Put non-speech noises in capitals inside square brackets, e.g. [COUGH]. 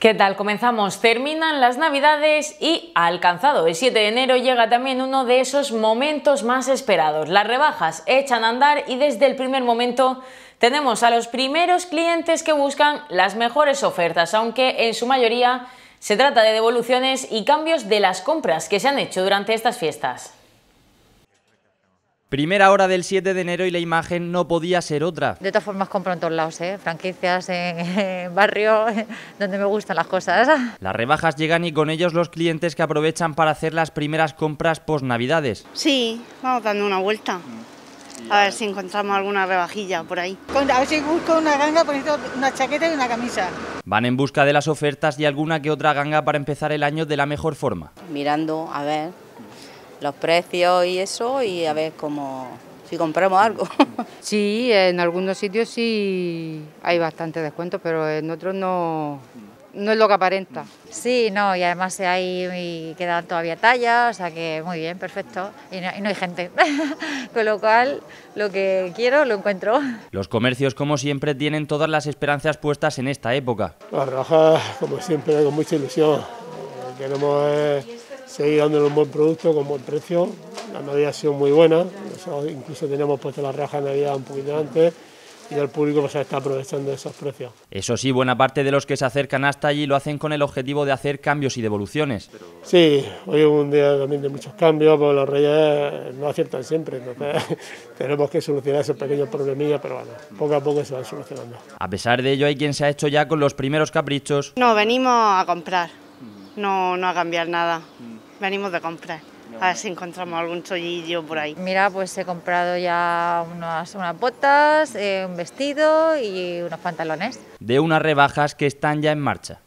¿Qué tal? Comenzamos. Terminan las navidades y ha alcanzado el 7 de enero llega también uno de esos momentos más esperados. Las rebajas echan a andar y desde el primer momento tenemos a los primeros clientes que buscan las mejores ofertas, aunque en su mayoría se trata de devoluciones y cambios de las compras que se han hecho durante estas fiestas. Primera hora del 7 de enero y la imagen no podía ser otra. De todas formas compro en todos lados, ¿eh? franquicias, eh, [LAUGHS] barrio, [LAUGHS] donde me gustan las cosas. [LAUGHS] Las rebajas llegan y con ellos los clientes que aprovechan para hacer las primeras compras post navidades. Sí, vamos dando una vuelta. A ver si encontramos alguna rebajilla por ahí. A ver si busco una ganga, ejemplo, una chaqueta y una camisa. Van en busca de las ofertas y alguna que otra ganga para empezar el año de la mejor forma. Mirando, a ver, los precios y eso y a ver cómo si compramos algo. [LAUGHS] Sí, en algunos sitios sí hay bastante descuento, pero en otros no, no es lo que aparenta. Sí, no, y además hay y quedan todavía tallas, o sea que muy bien, perfecto, y no, hay gente. [LAUGHS] Con lo cual, lo que quiero lo encuentro. Los comercios, como siempre, tienen todas las esperanzas puestas en esta época. Las como siempre, con mucha ilusión. Queremos seguir dándole un buen producto con buen precio. La Navidad ha sido muy buena, incluso teníamos puesto la raja Navidad un poquito antes y el público pues, está aprovechando esos precios. Eso sí, buena parte de los que se acercan hasta allí lo hacen con el objetivo de hacer cambios y devoluciones. Sí, hoy es un día también de muchos cambios, porque los reyes eh, no aciertan siempre, entonces [LAUGHS] tenemos que solucionar esos pequeños problemillas, pero bueno, poco a poco se van solucionando. A pesar de ello, hay quien se ha hecho ya con los primeros caprichos. No, venimos a comprar, no, no a cambiar nada venimos de comprar. A ver si encontramos algún chollillo por ahí. Mira, pues he comprado ya unas, unas botas, eh, un vestido y unos pantalones. De unas rebajas que están ya en marcha.